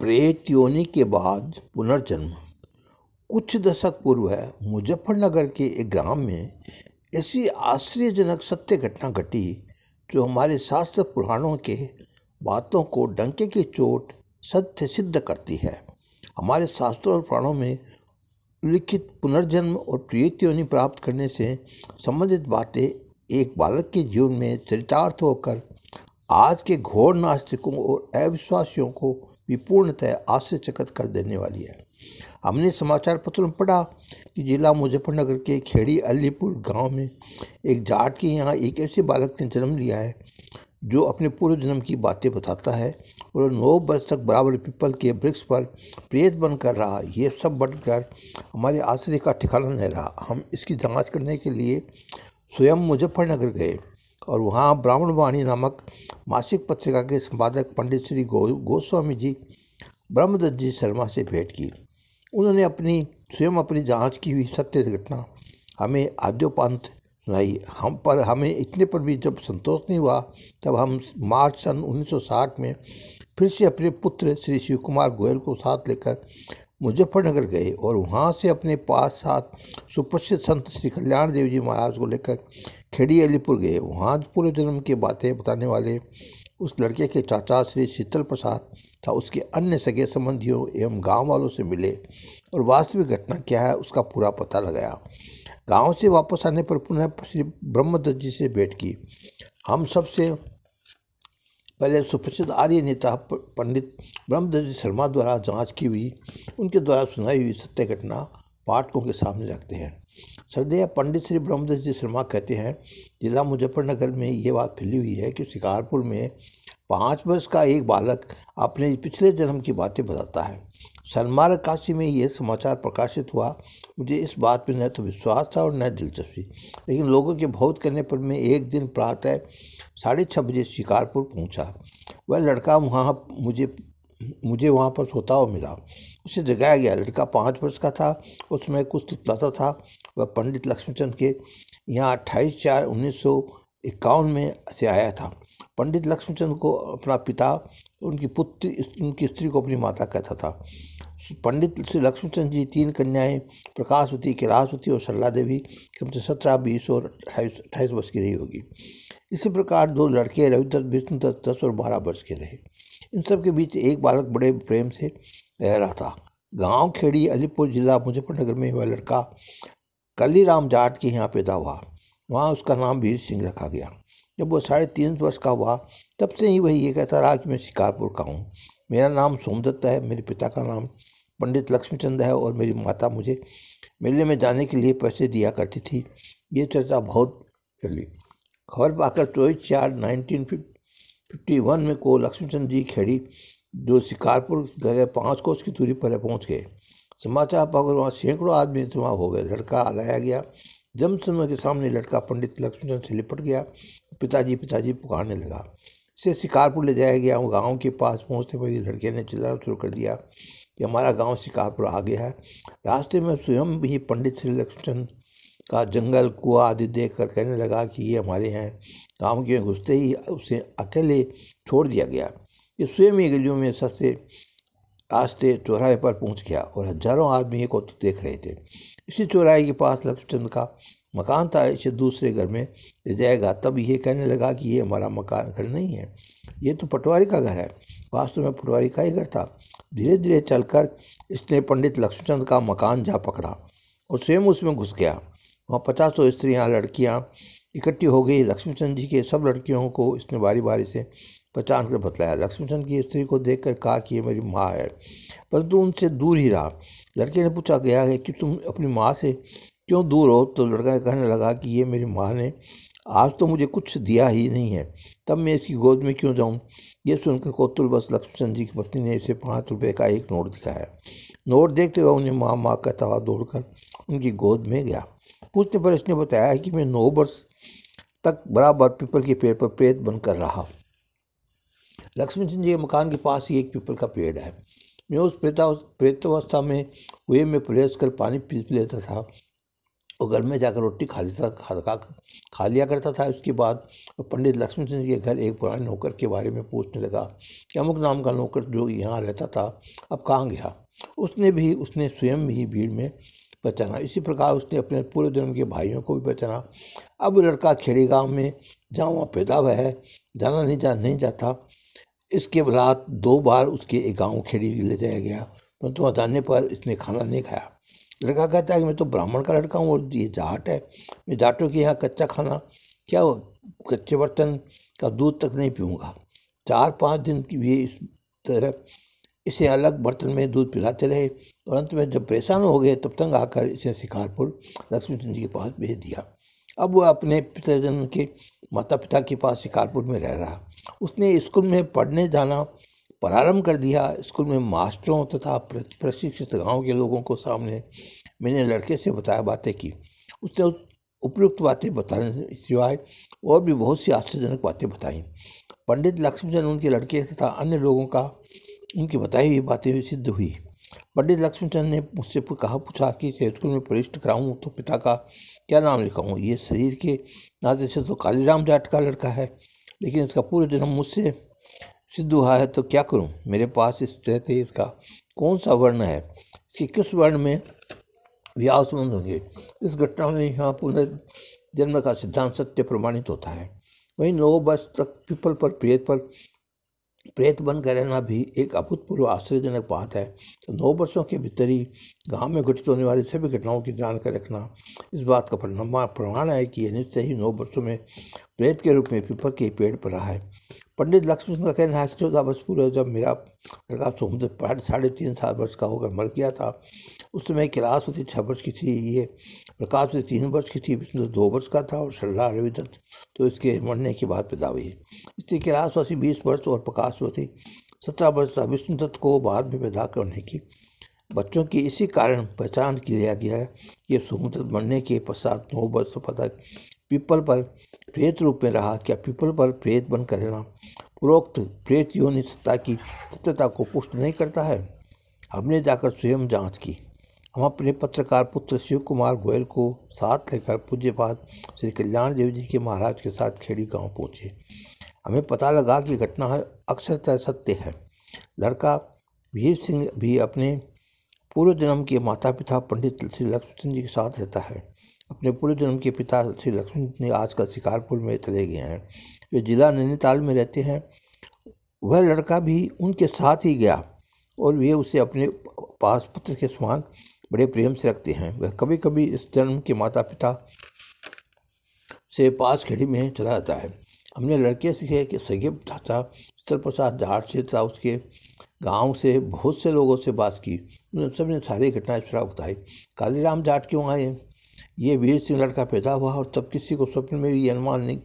प्रेत योनि के बाद पुनर्जन्म कुछ दशक पूर्व है मुजफ्फरनगर के एक ग्राम में ऐसी आश्चर्यजनक सत्य घटना घटी जो हमारे शास्त्र पुराणों के बातों को डंके की चोट सत्य सिद्ध करती है हमारे शास्त्रों और पुराणों में लिखित पुनर्जन्म और प्रेत योनि प्राप्त करने से संबंधित बातें एक बालक के जीवन में चरितार्थ होकर आज के घोर नास्तिकों और अविश्वासियों को भी पूर्णतः आश्चर्यचकित कर देने वाली है हमने समाचार पत्र में पढ़ा कि जिला मुजफ्फरनगर के खेड़ी अलीपुर गांव में एक जाट के यहाँ एक ऐसे बालक ने जन्म लिया है जो अपने पूर्व जन्म की बातें बताता है और नौ वर्ष तक बराबर पीपल के वृक्ष पर प्रेत बनकर रहा यह सब बनकर हमारे आश्रय का ठिकाना नहीं रहा हम इसकी जांच करने के लिए स्वयं मुजफ्फरनगर गए और वहाँ ब्राह्मण वाणी नामक मासिक पत्रिका के संपादक पंडित श्री गो गोस्वामी जी ब्रह्मदत्त जी शर्मा से भेंट की उन्होंने अपनी स्वयं अपनी जांच की हुई सत्य घटना हमें आद्योपांत सुनाई हम पर हमें इतने पर भी जब संतोष नहीं हुआ तब हम मार्च सन 1960 में फिर से अपने पुत्र श्री शिव कुमार गोयल को साथ लेकर मुजफ्फरनगर गए और वहाँ से अपने पास साथ सुप्रसिद्ध संत श्री कल्याण देव जी महाराज को लेकर खेड़ी अलीपुर गए वहाँ पूरे जन्म की बातें बताने वाले उस लड़के के चाचा श्री शीतल प्रसाद था उसके अन्य सगे संबंधियों एवं गांव वालों से मिले और वास्तविक घटना क्या है उसका पूरा पता लगाया गांव से वापस आने पर पुनः श्री ब्रह्मदत्त जी से भेंट की हम सबसे पहले सुप्रसिद्ध आर्य नेता पंडित ब्रह्मदेव शर्मा द्वारा जांच की हुई उनके द्वारा सुनाई हुई सत्य घटना पाठकों के सामने रखते हैं श्रद्धेय पंडित श्री ब्रह्मदेव जी शर्मा कहते हैं जिला मुजफ्फरनगर में ये बात फैली हुई है कि शिकारपुर में पाँच वर्ष का एक बालक अपने पिछले जन्म की बातें बताता है सलमार काशी में यह समाचार प्रकाशित हुआ मुझे इस बात में न तो विश्वास था और न दिलचस्पी लेकिन लोगों के बहुत करने पर मैं एक दिन प्रातः साढ़े छः बजे शिकारपुर पहुंचा वह लड़का वहाँ मुझे मुझे वहाँ पर सोता हुआ मिला उसे जगाया गया लड़का पाँच वर्ष का था उसमें कुछ तितलाता तो था वह पंडित लक्ष्मीचंद के यहाँ अट्ठाईस चार उन्नीस सौ इक्यावन में से आया था पंडित लक्ष्मीचंद को अपना पिता उनकी पुत्री उनकी स्त्री को अपनी माता कहता था पंडित श्री लक्ष्मीचंद जी तीन कन्याएं प्रकाशवती कैलाशवती और सरला देवी कम से सत्रह बीस और अठाईस अट्ठाईस वर्ष की रही होगी इसी प्रकार दो लड़के रविदत्त विष्णुदत्त दस और बारह वर्ष के रहे इन सब के बीच एक बालक बड़े प्रेम से रह रहा था गांव खेड़ी अलीपुर जिला मुजफ्फरनगर में हुआ लड़का कलीराम जाट के यहाँ पैदा हुआ वहाँ उसका नाम वीर सिंह रखा गया जब वो साढ़े तीन वर्ष का हुआ तब से ही वही ये कहता रहा कि मैं शिकारपुर का हूँ मेरा नाम सोमदत्ता है मेरे पिता का नाम पंडित लक्ष्मीचंद है और मेरी माता मुझे मेले में जाने के लिए पैसे दिया करती थी ये चर्चा बहुत चली खबर पाकर चौबीस तो चार नाइनटीन फिफ्टी वन में को लक्ष्मीचंद जी खेड़ी जो शिकारपुर गए पाँच कोस की दूरी पर पहुँच गए समाचार पाकर वहाँ सैकड़ों आदमी जमा हो गए लड़का लाया गया समय के सामने लड़का पंडित लक्ष्मीचंद से लिपट गया पिताजी पिताजी पुकारने लगा इसे शिकारपुर ले जाया गया गांव के पास पहुंचते पर लड़के ने चिल्लाना शुरू कर दिया कि हमारा गांव शिकारपुर आ गया है रास्ते में स्वयं भी पंडित श्री लक्ष्मण का जंगल कुआ आदि देख कर कहने लगा कि ये हमारे हैं गाँव के घुसते ही उसे अकेले छोड़ दिया गया ये स्वयं ही गलियों में सस्ते रास्ते चौराहे पर पहुंच गया और हजारों आदमी को को देख रहे थे इसी चौराहे के पास लक्ष्मचंद का मकान था इसे दूसरे घर में ले जाएगा तब ये कहने लगा कि ये हमारा मकान घर नहीं है ये तो पटवारी का घर है वास्तव में पटवारी का ही घर था धीरे धीरे चलकर इसने पंडित लक्ष्मीचंद का मकान जा पकड़ा और स्वयं उसमें घुस गया वहाँ पचासों स्त्रियाँ लड़कियाँ इकट्ठी हो गई लक्ष्मीचंद जी के सब लड़कियों को इसने बारी बारी से पहचान कर बतलाया लक्ष्मीचंद की स्त्री को देख कहा कि ये मेरी माँ है परंतु उनसे दूर ही रहा लड़के ने पूछा गया है कि तुम अपनी माँ से क्यों दूर हो तो लड़का ने कहने लगा कि ये मेरी माँ ने आज तो मुझे कुछ दिया ही नहीं है तब मैं इसकी गोद में क्यों जाऊं ये सुनकर कोतुल बस लक्ष्मण जी की पत्नी ने इसे पाँच रुपये का एक नोट दिखाया नोट देखते हुए उन्हें माँ माँ का तवा दौड़कर उनकी गोद में गया पूछने पर इसने बताया कि मैं नौ वर्ष तक बराबर पीपल के पेड़ पर प्रेत बनकर रहा लक्ष्मी सिंह जी के मकान के पास ही एक पीपल का पेड़ है मैं उस प्रेतावस्था में हुए में प्रवेश कर पानी पी लेता था और घर में जाकर रोटी खा लेता खा खा लिया करता था उसके बाद पंडित लक्ष्मण सिंह के घर एक पुराने नौकर के बारे में पूछने लगा कि अमुक नाम का नौकर जो यहाँ रहता था अब कहाँ गया उसने भी उसने स्वयं ही भीड़ में पहचाना इसी प्रकार उसने अपने पूरे धर्म के भाइयों को भी पहचाना अब लड़का खेड़ी गाँव में जहाँ वहाँ पैदा हुआ है जाना नहीं जा नहीं जाता इसके बाद दो बार उसके एक गाँव खेड़ी ले जाया गया परंतु वहाँ जाने पर इसने खाना नहीं खाया लड़का कहता है कि मैं तो ब्राह्मण का लड़का हूँ और ये जाट है मैं जाटों के यहाँ कच्चा खाना क्या हो? कच्चे बर्तन का दूध तक नहीं पीऊँगा चार पाँच दिन की भी इस तरह इसे अलग बर्तन में दूध पिलाते रहे और अंत में जब परेशान हो गए तब तंग आकर इसे शिकारपुर लक्ष्मीचंद जी के पास भेज दिया अब वह अपने पिताजन के माता पिता के पास शिकारपुर में रह रहा उसने स्कूल में पढ़ने जाना प्रारंभ कर दिया स्कूल में मास्टरों तथा प्रशिक्षित गाँव के लोगों को सामने मैंने लड़के से बताया बातें की उसने उपयुक्त बातें बताने सिवाय और भी बहुत सी आश्चर्यजनक बातें बताईं पंडित लक्ष्मीचंद उनके लड़के तथा अन्य लोगों का उनकी बताई हुई बातें भी सिद्ध हुई पंडित लक्ष्मीचंद ने मुझसे कहा पूछा कि स्कूल में प्रविष्ट कराऊँ तो पिता का क्या नाम लिखाऊँ ये शरीर के नाते से तो कालीराम जाट का लड़का है लेकिन इसका पूरे जन्म मुझसे सिद्ध हुआ है तो क्या करूं मेरे पास इस तरह से इसका कौन सा वर्ण है इसके किस वर्ण में व्याह संबंध होंगे इस घटना में यहाँ पुनर्जन्म का सिद्धांत सत्य प्रमाणित होता है वहीं नौ वर्ष तक पीपल पर प्रेत पर प्रेत बनकर रहना भी एक अभूतपूर्व आश्चर्यजनक बात है तो नौ वर्षों के भीतर ही गांव में घटित होने वाली सभी घटनाओं की जानकारी रखना इस बात का प्रमाण है कि यह निश्चय ही नौ वर्षों में प्रेत के रूप में पीपल के पेड़ पर रहा है पंडित लक्ष्मी सिंह का कहना है कि चौदह वर्ष पूरे जब मेरा लड़का सोमदेव साढ़े तीन सात वर्ष का होकर मर गया था उस समय होती छः वर्ष की थी ये प्रकाशवती तीन वर्ष की थी विष्णु दो वर्ष का था और श्रद्धा रविदत्त तो इसके मरने के बाद पैदा हुई इसलिए कैलाशवासी बीस वर्ष और प्रकाशवती सत्रह वर्ष था विष्णु दत्त को बाद में पैदा करने की बच्चों की इसी कारण पहचान किया गया है कि सोमदत्त मरने के पश्चात नौ वर्ष पता पीपल पर प्रेत रूप में रहा क्या पीपल पर प्रेत बनकर रहना पूर्वोक्त प्रेत योनि सत्ता की सत्यता को पुष्ट नहीं करता है हमने जाकर स्वयं जांच की हम अपने पत्रकार पुत्र शिव कुमार गोयल को साथ लेकर पूज्यपाद श्री कल्याण देव जी के महाराज के साथ खेड़ी गांव पहुंचे हमें पता लगा कि घटना अक्षरतः सत्य है लड़का वीर सिंह भी अपने पूर्व जन्म के माता पिता पंडित श्री लक्ष्मण सिंह जी के साथ रहता है अपने पूरे जन्म के पिता श्री लक्ष्मण ने आजकल शिकारपुर में चले गए हैं वे जिला नैनीताल में रहते हैं वह लड़का भी उनके साथ ही गया और वे उसे अपने पास पुत्र के समान बड़े प्रेम से रखते हैं वह कभी कभी इस जन्म के माता पिता से पास घड़ी में चला जाता है हमने लड़के से कि सगे चाचा सर प्रसाद जाट से था उसके गांव से बहुत से लोगों से बात की उन सबने सारी घटनाएं सुरा बताई कालीराम जाट क्यों आए ये वीर सिंह लड़का पैदा हुआ और तब किसी को स्वप्न में भी अनुमान नहीं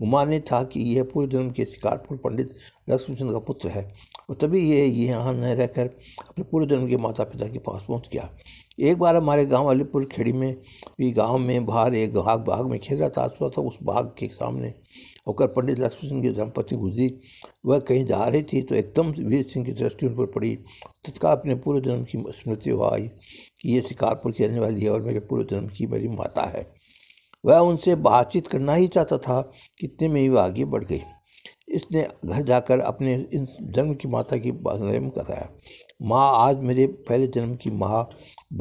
गुमान नहीं था कि यह पूरे जन्म के शिकारपुर पंडित लक्ष्मी का पुत्र है और तभी ये यहाँ न रहकर अपने पूरे जन्म के माता पिता के पास पहुँच गया एक बार हमारे गांव अलीपुर खेड़ी में भी गांव में बाहर एक भाग बाग में खेल रहा था आसपास था उस बाग के सामने होकर पंडित लक्ष्मी सिंह की धर्मपति गुजरी वह कहीं जा रही थी तो एकदम वीर सिंह की दृष्टि उन पर पड़ी तत्काल अपने पूरे जन्म की स्मृति हुआ आई कि ये शिकारपुर की रहने वाली है और मेरे पूर्व जन्म की मेरी माता है वह उनसे बातचीत करना ही चाहता था कितने में ही वह आगे बढ़ गई इसने घर जाकर अपने इन जन्म की माता की में कथाया माँ आज मेरे पहले जन्म की माँ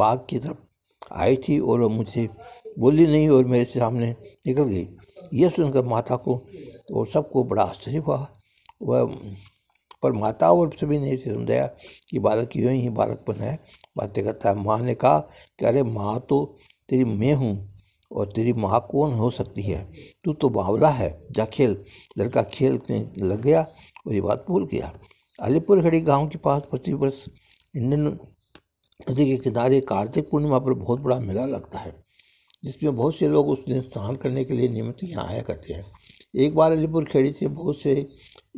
बाघ की तरफ आई थी और वह मुझे बोली नहीं और मेरे सामने निकल गई यह सुनकर माता को और सबको बड़ा आश्चर्य हुआ वह पर माता और सभी ने इसे समझाया कि बालक यूँ ही बालकपन है बातें करता है माँ ने कहा कि अरे माँ तो तेरी मैं हूँ और तेरी माँ कौन हो सकती है तू तो बावला है जा खेल लड़का खेलने लग गया और ये बात भूल गया अलीपुर खड़ी गांव के पास प्रतिवर्ष इंडियन नदी के किनारे कार्तिक पूर्णिमा पर बहुत बड़ा मेला लगता है जिसमें बहुत से लोग उस दिन स्नान करने के लिए नियमित यहाँ आया करते हैं एक बार अलीपुर खेड़ी से बहुत से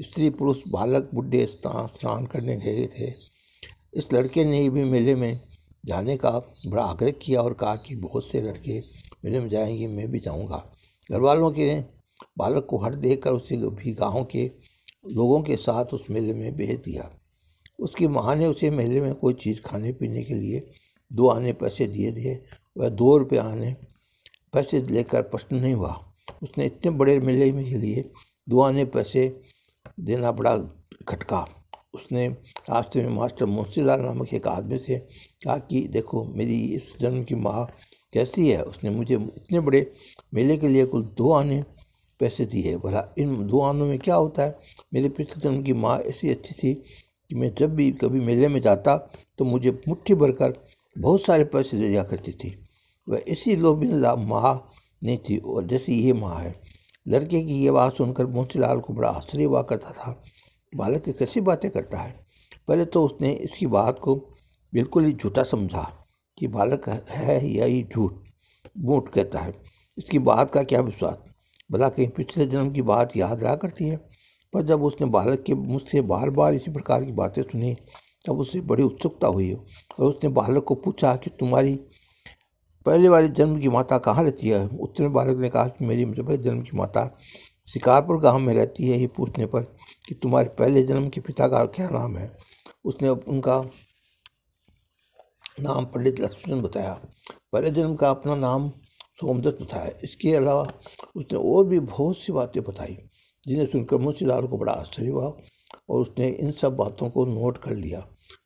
स्त्री पुरुष बालक बुढ़े स्नान करने गए थे इस लड़के ने भी मेले में जाने का बड़ा आग्रह किया और कहा कि बहुत से लड़के मेले में जाएंगे मैं भी जाऊंगा घर वालों के बालक को हट देकर उसे भी गाँव के लोगों के साथ उस मेले में भेज दिया उसकी माँ ने उसे मेले में कोई चीज़ खाने पीने के लिए दो आने पैसे दिए थे वह दो रुपये आने पैसे लेकर प्रश्न नहीं हुआ उसने इतने बड़े मेले में के लिए दो आने पैसे देना पड़ा खटका उसने रास्ते में मास्टर मुंशीलाल नामक एक आदमी से कहा कि देखो मेरी इस जन्म की माँ कैसी है उसने मुझे इतने बड़े मेले के लिए कुल दो आने पैसे दिए भला इन दो आनों में क्या होता है मेरे पिछले जन्म की माँ ऐसी अच्छी थी कि मैं जब भी कभी मेले में जाता तो मुझे मुट्ठी भरकर बहुत सारे पैसे दे दिया करती थी वह इसी लोभिला माँ नहीं थी और जैसी ये माँ है लड़के की ये बात सुनकर मोतीलाल को बड़ा आश्चर्य हुआ करता था बालक की कैसी बातें करता है पहले तो उसने इसकी बात को बिल्कुल ही झूठा समझा कि बालक है या ही झूठ मूठ कहता है इसकी बात का क्या विश्वास भला कहीं पिछले जन्म की बात याद रहा करती है पर जब उसने बालक के मुझसे बार बार इसी प्रकार की बातें सुनी तब उससे बड़ी उत्सुकता हुई और उसने बालक को पूछा कि तुम्हारी पहले वाले जन्म की माता कहाँ रहती है उत्तर में बालक ने कहा कि मेरी मुझे जन्म की माता शिकारपुर गांव में रहती है ये पूछने पर कि तुम्हारे पहले जन्म के पिता का क्या नाम है उसने उनका नाम पंडित लक्ष्मण बताया पहले जन्म का अपना नाम सोमदत्त बताया इसके अलावा उसने और भी बहुत सी बातें बताई जिन्हें सुनकर लाल को बड़ा आश्चर्य हुआ और उसने इन सब बातों को नोट कर लिया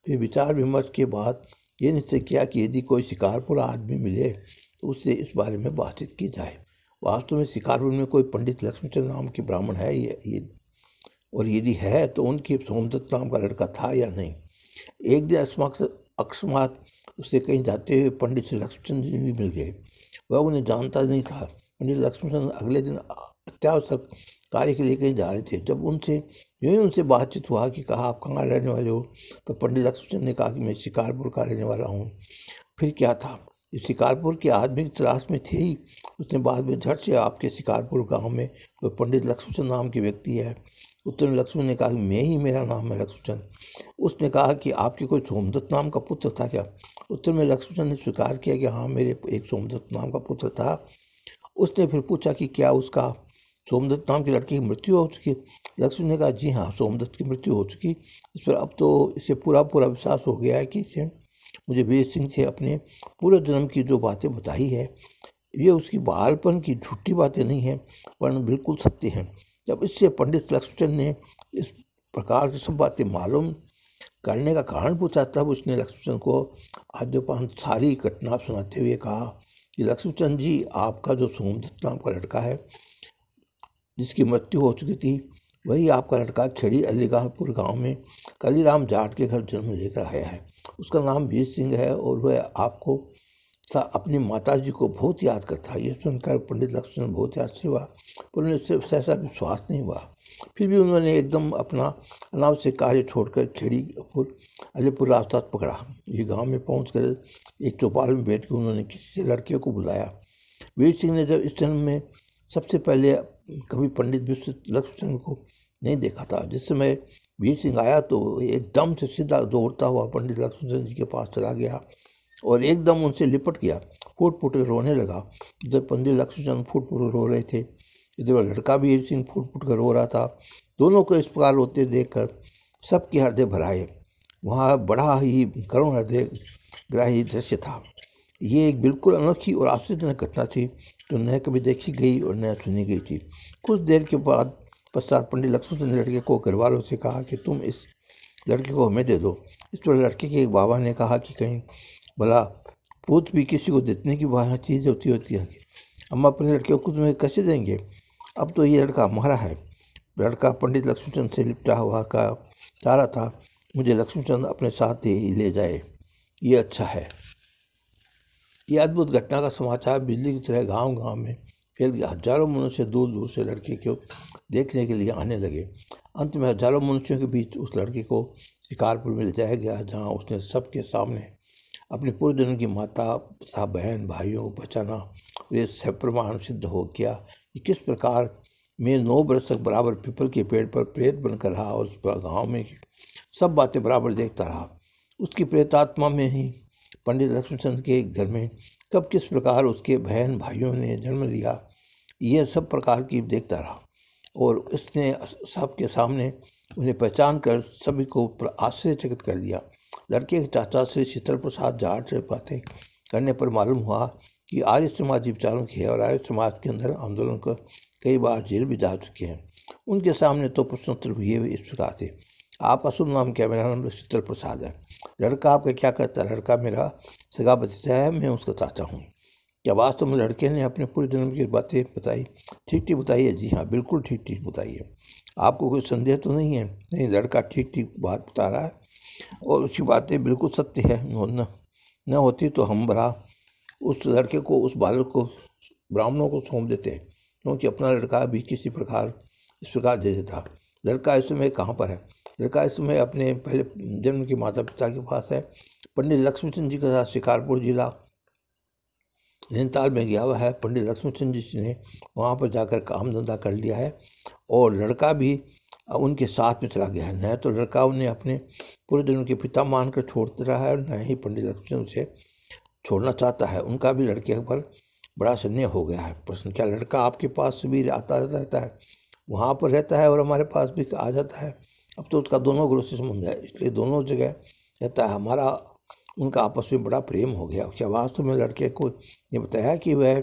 फिर विचार विमर्श के बाद ये निश्चय किया कि यदि कोई शिकारपुर आदमी मिले तो उससे इस बारे में बातचीत की जाए वास्तव में शिकारपुर में कोई पंडित लक्ष्मीचंद नाम के ब्राह्मण है ये ये और यदि है तो उनकी सोमदत्त नाम का लड़का था या नहीं एक दिन अस्माक अकस्मात उससे कहीं जाते हुए पंडित श्री लक्ष्मीचंद जी भी मिल गए वह उन्हें जानता नहीं था पंडित लक्ष्मीचंद अगले दिन अत्यावश्यक कार्य के लिए कहीं जा रहे थे जब उनसे यूँ ही उनसे बातचीत हुआ कि कहा आप कहाँ रहने वाले हो तो पंडित लक्ष्मीचंद ने कहा कि मैं शिकारपुर का रहने वाला हूँ फिर क्या था शिकारपुर के आदमी की तलाश में थे ही उसने बाद में झट से आपके शिकारपुर गांव में कोई पंडित लक्ष्मीचंद नाम के व्यक्ति है उत्तर लक्ष्मण ने कहा कि मैं ही मेरा नाम है लक्ष्मीचंद उसने कहा कि आपके कोई सोमदत्त नाम का पुत्र था क्या उत्तर में लक्ष्मीचंद ने स्वीकार किया कि हाँ मेरे एक सोमदत्त नाम का पुत्र था उसने फिर पूछा कि क्या उसका सोमदत्त नाम की लड़की की मृत्यु हो चुकी यक्षु ने कहा जी हाँ सोमदत्त की मृत्यु हो चुकी इस पर अब तो इसे पूरा पूरा विश्वास हो गया है कि इसे मुझे वीर सिंह से अपने पूरे जन्म की जो बातें बताई है ये उसकी बालपन की झूठी बातें नहीं हैं पर बिल्कुल सत्य हैं जब इससे पंडित लक्ष्मण ने इस प्रकार की सब बातें मालूम करने का कारण पूछा तब उसने लक्ष्मण को आद्योपान सारी घटना सुनाते हुए कहा कि लक्ष्मण जी आपका जो सोमदत्त नाम का लड़का है जिसकी मृत्यु हो चुकी थी वही आपका लड़का खेड़ी अलीगढ़पुर गांव में कलीराम जाट के घर जन्म लेकर आया है उसका नाम वीर सिंह है और वह आपको था अपनी माता जी को बहुत याद करता है ये सुनकर पंडित लक्ष्मण बहुत याद आश्चर्य हुआ पर उन्हें उससे सहसा विश्वास नहीं हुआ फिर भी उन्होंने एकदम अपना अनावश्यक कार्य छोड़कर खेड़ीपुर अलीपुर रास्ता पकड़ा ये गांव में पहुँच एक चौपाल में बैठ कर उन्होंने किसी से लड़के को बुलाया वीर सिंह ने जब इस जन्म में सबसे पहले कभी पंडित विश्व लक्ष्मण को नहीं देखा था जिस समय वीर सिंह आया तो एकदम से सीधा दौड़ता हुआ पंडित लक्ष्मण जी के पास चला गया और एकदम उनसे लिपट गया फूट फूट कर रोने लगा इधर पंडित लक्ष्मण फूट फूट रो रहे थे इधर लड़का भी वीर सिंह फूट फूट कर रो रहा था दोनों को इस प्रकार रोते देख कर सबके हृदय भराए वहाँ बड़ा ही करुण हृदय ग्राही दृश्य था ये एक बिल्कुल अनोखी और आश्चर्यजनक घटना थी जो तो न कभी देखी गई और न सुनी गई थी कुछ देर के बाद पश्चात पंडित लक्ष्मण ने लड़के को घरवालों से कहा कि तुम इस लड़के को हमें दे दो इस पर लड़के के एक बाबा ने कहा कि कहीं भला पूत भी किसी को देने की वहाँ चीज़ होती होती है हम अपने लड़के को तुम्हें कैसे देंगे अब तो ये लड़का हमारा है लड़का पंडित लक्ष्मीचंद से लिपटा हुआ का रहा था मुझे लक्ष्मीचंद अपने साथ ही ले जाए ये अच्छा है यह अद्भुत घटना का समाचार बिजली की तरह गांव-गांव में फैल गया हजारों मनुष्य दूर दूर से लड़के को देखने के लिए आने लगे अंत में हजारों मनुष्यों के बीच उस लड़के को शिकारपुर में ले जाया गया जहाँ उसने सबके सामने अपने पूर्वजनों की माता तथा बहन भाइयों को बचाना ये सब प्रमाण सिद्ध हो गया कि किस प्रकार मैं नौ बरस तक बराबर पीपल के पेड़ पर प्रेत बनकर रहा और उस गाँव में सब बातें बराबर देखता रहा उसकी प्रेतात्मा में ही पंडित लक्ष्मीचंद के घर में कब किस प्रकार उसके बहन भाइयों ने जन्म लिया ये सब प्रकार की देखता रहा और इसने सबके सामने उन्हें पहचान कर सभी को आश्चर्यचकित कर दिया लड़के के चाचा श्री शीतल प्रसाद जाट से बातें करने पर मालूम हुआ कि आर्य समाज विचारों की है और आर्य समाज के अंदर आंदोलन कर कई बार जेल भी जा चुके हैं उनके सामने तो प्रश्नोत्तर हुए इस प्रकार थे आप असुभ नाम क्या मेरा नाम शीतल प्रसाद है लड़का आपका क्या करता है लड़का मेरा सगा बचता है मैं उसका चाचा हूँ क्या वास्तव में लड़के ने अपने पूरे जन्म की बातें बताई ठीक ठीक बताई है जी हाँ बिल्कुल ठीक ठीक बताई है आपको कोई संदेह तो नहीं है नहीं लड़का ठीक ठीक बात बता रहा है और उसकी बातें बिल्कुल सत्य है न न होती तो हम भरा उस लड़के को उस बालक को ब्राह्मणों को सौंप देते हैं क्योंकि अपना लड़का भी किसी प्रकार इस प्रकार दे देता लड़का इस समय कहाँ पर है लड़का इस समय अपने पहले जन्म के माता पिता के पास है पंडित लक्ष्मीचंद जी के साथ शिकारपुर जिला नैनीताल में गया हुआ है पंडित लक्ष्मण सिंह जी ने वहाँ पर जाकर काम धंधा कर लिया है और लड़का भी उनके साथ में चला गया है न तो लड़का उन्हें अपने पूरे दिन उनके पिता मानकर छोड़ते रहा है और न ही पंडित लक्ष्मण उसे छोड़ना चाहता है उनका भी लड़के पर बड़ा स्नेह हो गया है प्रश्न क्या लड़का आपके पास भी आता रहता है वहाँ पर रहता है और हमारे पास भी आ जाता है अब तो उसका दोनों ग्रोह से संबंध है इसलिए दोनों जगह रहता है हमारा उनका आपस में बड़ा प्रेम हो गया वास्तव में लड़के को ये बताया कि वह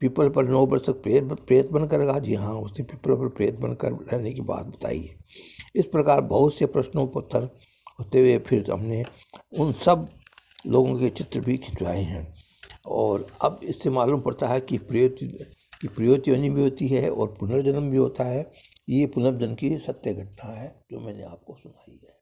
पीपल पर नौ वर्ष तक प्रेत प्रेत बनकर रहा जी हाँ उसने पीपल पर प्रेत बनकर रहने की बात बताई है इस प्रकार बहुत से प्रश्नों को उत्तर होते हुए फिर हमने उन सब लोगों के चित्र भी खिंचवाए हैं और अब इससे मालूम पड़ता है कि प्रेत की प्रियोत योनि भी होती है और पुनर्जन्म भी होता है ये पुनर्जन्म की सत्य घटना है जो मैंने आपको सुनाई है